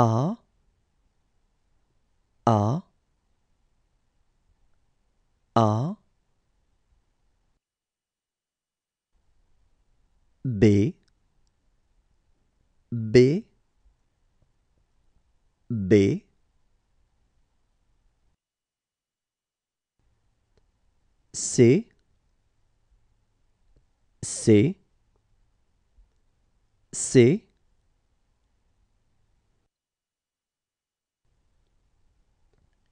R R R B B B C C C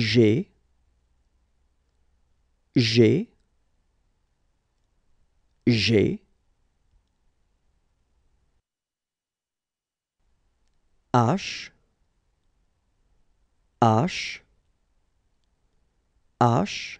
G, G, G, H, H, H,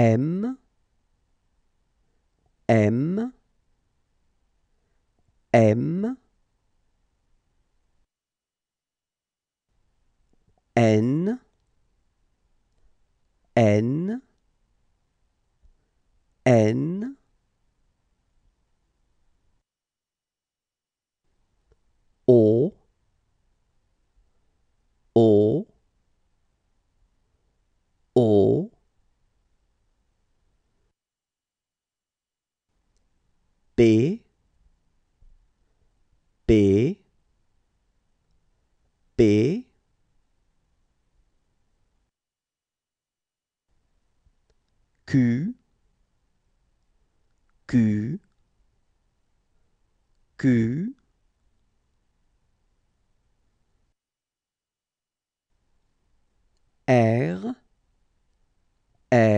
M, M, M, N, N, N, B p B Q Q Q R R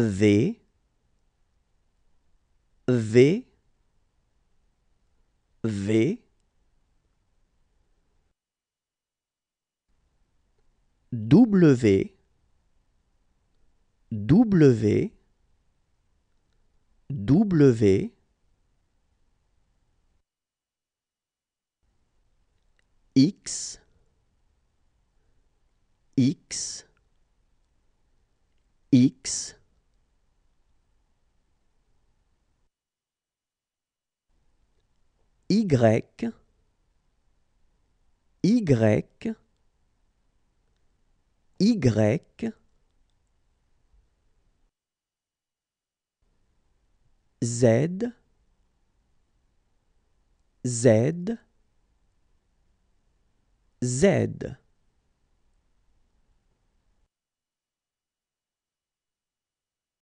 V V V W W W X X X Y, Y, Y, Z, Z, Z.